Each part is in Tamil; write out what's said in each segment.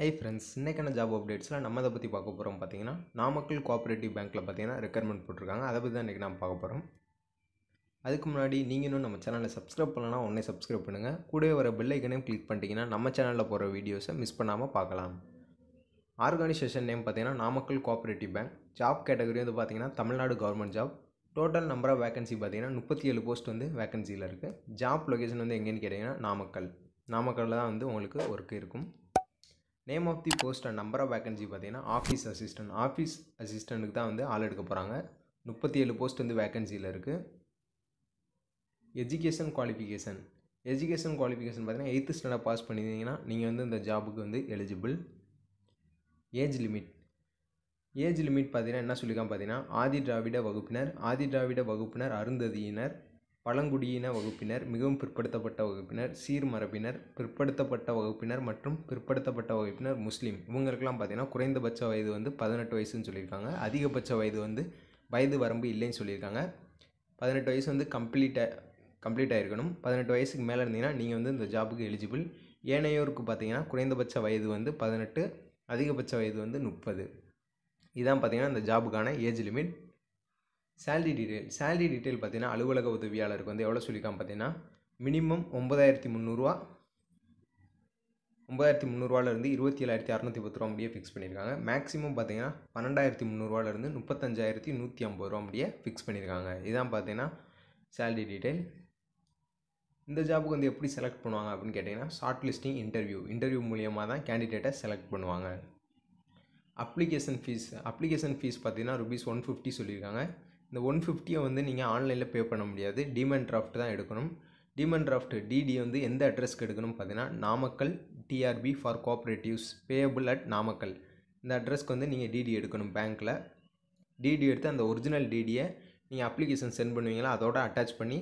ஹை ஃப்ரெண்ட்ஸ் இன்றைக்கான ஜாப் அப்டேட்ஸில் நம்ம அதை பற்றி பார்க்க போகிறோம் பார்த்தீங்கன்னா நாமக்கல் கோஆப்ரேட்டிவ் பேங்க்கில் பார்த்தீங்கன்னா ரெக்கர்மெண்ட் போட்டிருக்காங்க அதை பற்றி தான் இன்றைக்கி நான் பார்க்க போகிறோம் அதுக்கு முன்னாடி நீங்கள் இன்னும் நம்ம சேனலை சப்ஸ்கிரைப் பண்ணலன்னா ஒன்றே சப்ஸ்கிரைப் பண்ணுங்கள் கூடவே வர பெல்லைக்கனையும் கிளிக் பண்ணிட்டீங்கன்னா நம்ம சேனலில் போகிற வீடியோஸை மிஸ் பண்ணாமல் பார்க்கலாம் ஆர்கனைசேஷன் நேம் பார்த்தீங்கன்னா Namakkal cooperative bank job category வந்து பார்த்தீங்கன்னா Tamil Nadu government job total number of vacancy பார்த்தீங்கன்னா முப்பத்தி ஏழு போஸ்ட் வந்து வேகன்சியில் இருக்குது ஜாப் லொக்கேஷன் வந்து எங்கேன்னு கேட்டிங்கன்னா நாமக்கல் நாமக்கல்லில் தான் வந்து உங்களுக்கு ஒர்க் இருக்கும் name of the post and number of vacancy பார்த்தீங்கன்னா ஆஃபீஸ் அசிஸ்டன்ட் ஆஃபீஸ் அசிஸ்டண்ட்டுக்கு தான் வந்து ஆள் எடுக்க போகிறாங்க முப்பத்தி ஏழு போஸ்ட் வந்து வேக்கன்சியில் இருக்குது எஜுகேஷன் குவாலிஃபிகேஷன் எஜுகேஷன் குவாலிஃபிகேஷன் பார்த்தீங்கன்னா எயித்து ஸ்டாண்டர்ட் பாஸ் பண்ணியிருந்தீங்கன்னா நீங்கள் வந்து இந்த ஜாபுக்கு வந்து eligible age limit age limit பார்த்தீங்கன்னா என்ன சொல்லியிருக்காங்க பார்த்தீங்கன்னா ஆதி திராவிட வகுப்பினர் ஆதி திராவிட வகுப்பினர் அருந்ததியினர் பழங்குடியின வகுப்பினர் மிகவும் பிற்படுத்தப்பட்ட வகுப்பினர் சீர்மரபினர் பிற்படுத்தப்பட்ட வகுப்பினர் மற்றும் பிற்படுத்தப்பட்ட வகுப்பினர் முஸ்லீம் இவங்களுக்கெல்லாம் பார்த்தீங்கன்னா குறைந்தபட்ச வயது வந்து பதினெட்டு வயசுன்னு சொல்லியிருக்காங்க அதிகபட்ச வயது வந்து வயது வரம்பு இல்லைன்னு சொல்லியிருக்காங்க பதினெட்டு வயசு வந்து கம்ப்ளீட்டாக கம்ப்ளீட் ஆகிருக்கணும் பதினெட்டு வயசுக்கு மேலே இருந்தீங்கன்னா நீங்கள் வந்து இந்த ஜாபுக்கு எலிஜிபிள் ஏனையோருக்கு பார்த்தீங்கன்னா குறைந்தபட்ச வயது வந்து பதினெட்டு அதிகபட்ச வயது வந்து முப்பது இதான் பார்த்தீங்கன்னா இந்த ஜாபுக்கான age limit salary detail salary detail பார்த்தீங்கன்னா அலுவலக உதவியாளருக்கு வந்து எவ்வளோ சொல்லியிருக்கான் பார்த்தீங்கன்னா மினிமம் ஒம்பதாயிரத்தி முந்நூறுவா ஒம்பதாயிரத்தி முந்நூறுவாலேருந்து இருபத்தி ஏழாயிரத்தி அறநூற்றி பத்து ரூபா முடியே ஃபிக்ஸ் பண்ணியிருக்காங்க மேக்ஸிமம் பார்த்தீங்கன்னா பன்னெண்டாயிரத்தி முந்நூறுவாலேருந்து முப்பத்தஞ்சாயிரத்தி நூற்றி ஐம்பது ரூபா முடிய ஃபிக்ஸ் பண்ணியிருக்காங்க இதான் பார்த்தீங்கன்னா சேலரி டீட்டெயில் இந்த ஜாபுக்கு வந்து எப்படி செலக்ட் பண்ணுவாங்க அப்படின்னு கேட்டிங்கன்னா ஷார்ட் லிஸ்டிங் இன்டர்வியூ இன்டர்வியூ மூலியமாக தான் கேண்டிடேட்டை செலக்ட் பண்ணுவாங்க அப்ளிகேஷன் ஃபீஸ் அப்ளிகேஷன் ஃபீஸ் பார்த்தீங்கன்னா ருபீஸ் ஒன் ஃபிஃப்டி சொல்லியிருக்காங்க இந்த ஒன் ஃபிஃப்டியை வந்து நீங்கள் ஆன்லைனில் பே பண்ண முடியாது டிமெண்ட் டிராஃப்ட் தான் எடுக்கணும் டிமெண்ட் டிராஃப்ட் டிடி வந்து எந்த அட்ரஸ்க்கு எடுக்கணும்னு பார்த்தீங்கன்னா நாமக்கல் டிஆர்பி ஃபார் கோஆப்ரேட்டிவ்ஸ் பேபிள் அட் நாமக்கல் இந்த அட்ரஸ்க்கு வந்து நீங்கள் டிடி எடுக்கணும் பேங்க்கில் டிடி எடுத்து அந்த ஒரிஜினல் டிடியை நீங்கள் அப்ளிகேஷன் சென்ட் பண்ணுவீங்களா அதோட அட்டாச் பண்ணி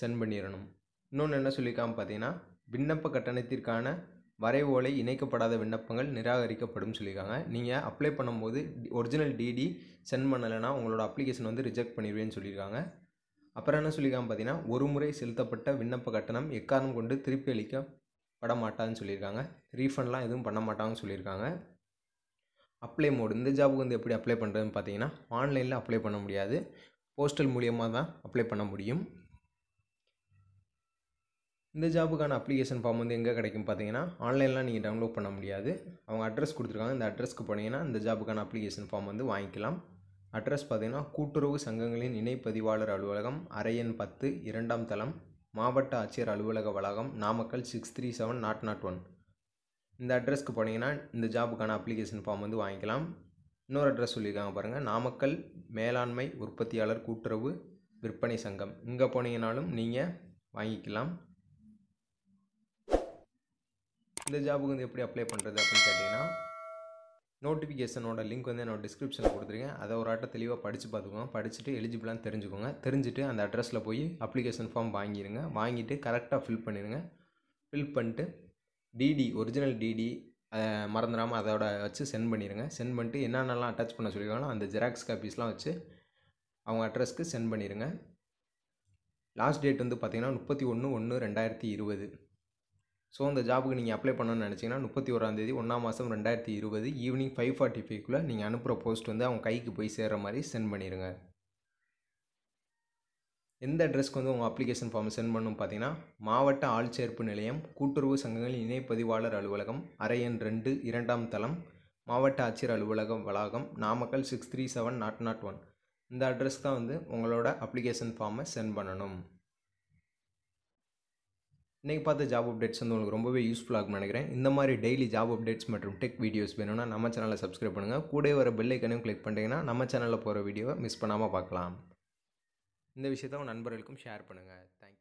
சென்ட் பண்ணிடணும் இன்னொன்று என்ன சொல்லியிருக்காங்க பார்த்தீங்கன்னா விண்ணப்ப கட்டணத்திற்கான வரைவோலை இணைக்கப்படாத விண்ணப்பங்கள் நிராகரிக்கப்படும் சொல்லியிருக்காங்க நீங்கள் அப்ளை பண்ணும்போது ஒரிஜினல் டிடி சென்ட் பண்ணலைன்னா உங்களோட அப்ளிகேஷன் வந்து ரிஜெக்ட் பண்ணிடுவேன்னு சொல்லியிருக்காங்க அப்புறம் என்ன சொல்லியிருக்காங்க பார்த்தீங்கன்னா ஒரு முறை செலுத்தப்பட்ட விண்ணப்ப கட்டணம் எக்காரணம் கொண்டு திருப்பி அளிக்கப்பட மாட்டான்னு சொல்லியிருக்காங்க ரீஃபண்ட்லாம் எதுவும் பண்ண மாட்டாங்கன்னு சொல்லியிருக்காங்க அப்ளை மோடு இந்த ஜாபுக்கு வந்து எப்படி அப்ளை பண்ணுறதுன்னு பார்த்தீங்கன்னா ஆன்லைனில் அப்ளை பண்ண முடியாது போஸ்டல் மூலியமாக தான் அப்ளை பண்ண முடியும் இந்த ஜாபுக்கான அப்ளிகேஷன் ஃபார்ம் வந்து எங்கே கிடைக்கும் பார்த்தீங்கன்னா ஆன்லைனில் நீங்கள் டவுன்லோட் பண்ண முடியாது அவங்க அட்ரஸ் கொடுத்துருக்காங்க இந்த அட்ரஸ்க்கு போனீங்கன்னா இந்த ஜாபுக்கான அப்ளிகேஷன் ஃபார்ம் வந்து வாங்கிக்கலாம் அட்ரஸ் பார்த்தீங்கன்னா கூட்டுறவு சங்கங்களின் இணைப்பதிவாளர் அலுவலகம் அரையன் பத்து இரண்டாம் தளம் மாவட்ட ஆட்சியர் அலுவலக வளாகம் Namakkal six three seven nought nought one இந்த அட்ரஸ்க்கு போனீங்கன்னா இந்த ஜாபுக்கான அப்ளிகேஷன் ஃபார்ம் வந்து வாங்கிக்கலாம் இன்னொரு அட்ரஸ் சொல்லியிருக்காங்க பாருங்கள் நாமக்கல் மேலாண்மை உற்பத்தியாளர் கூட்டுறவு விற்பனை சங்கம் இங்கே போனீங்கனாலும் நீங்கள் வாங்கிக்கலாம் இந்த ஜாபுக்கு வந்து எப்படி அப்ளை பண்ணுறது அப்படின்னு கேட்டிங்கன்னா நோட்டிஃபிகேஷனோட லிங்க் வந்து என்னோட டிஸ்கிரிப்ஷனில் கொடுத்துருக்கேன் அதை ஒரு ஆட்டை தெளிவாக படித்து பார்த்துக்கோங்க படிச்சுட்டு எலிஜிபிளானு தெரிஞ்சுக்கோங்க தெரிஞ்சுட்டு அந்த அட்ரஸில் போய் அப்ளிகேஷன் ஃபார்ம் வாங்கிடுங்க வாங்கிட்டு கரெக்டாக ஃபில் பண்ணிடுங்க ஃபில் பண்ணிட்டு டிடி ஒரிஜினல் டிடி மறந்துடாமல் அதோட வச்சு சென்ட் பண்ணிடுங்க சென்ட் பண்ணிட்டு என்னென்னலாம் அட்டாச் பண்ண சொல்லியிருக்காங்களோ அந்த ஜெராக்ஸ் காப்பீஸ்லாம் வச்சு அவங்க அட்ரஸ்க்கு சென்ட் பண்ணிடுங்க லாஸ்ட் டேட் வந்து பார்த்திங்கன்னா முப்பத்தி ஒன்று ஒன்று ரெண்டாயிரத்தி இருபது ஸோ அந்த ஜாபுக்கு நீங்கள் அப்ளை பண்ணணும்னு நினச்சிங்கன்னா முப்பத்தி ஓராந்தேதி ஒன்றாம் மாதம் ரெண்டாயிரத்தி இருபது ஈவினிங் ஃபைவ் ஃபார்ட்டி ஃபைவ்க்குள்ளே நீங்கள் அனுப்புகிற போஸ்ட் வந்து அவங்க கைக்கு போய் சேர்கிற மாதிரி சென்ட் பண்ணிடுங்க எந்த அட்ரஸ்க்கு வந்து உங்கள் அப்ளிகேஷன் ஃபார்ம் சென்ட் பண்ணணும் பார்த்தீங்கன்னா மாவட்ட ஆள்சேர்ப்பு நிலையம் கூட்டுறவு சங்கங்கள் இணைப்பதிவாளர் அலுவலகம் அரையன் ரெண்டு இரண்டாம் தளம் மாவட்ட ஆட்சியர் அலுவலகம் வளாகம் Namakkal six three seven nought nought one இந்த அட்ரஸ் தான் வந்து உங்களோட அப்ளிகேஷன் ஃபார்மை சென்ட் பண்ணணும் இன்றைக்கி பார்த்த ஜாப் அப்டேட்ஸ் வந்து உங்களுக்கு ரொம்பவே யூஸ்ஃபுல்லாக நினைக்கிறேன் இந்த மாதிரி டெய்லி ஜாப் அப்டேட்ஸ் மற்றும் டெக் வீடியோஸ் வேணும்னா நம்ம சேனலை சப்ஸ்கிரைப் பண்ணுங்கள் கூட வர பெல்லைக்கனையும் கிளிக் பண்ணிட்டீங்கன்னா நம்ம சேனலில் போகிற வீடியோவை மிஸ் பண்ணாமல் பார்க்கலாம் இந்த விஷயத்த உங்கள் நண்பர்களுக்கும் ஷேர் பண்ணுங்கள் தேங்க்யூ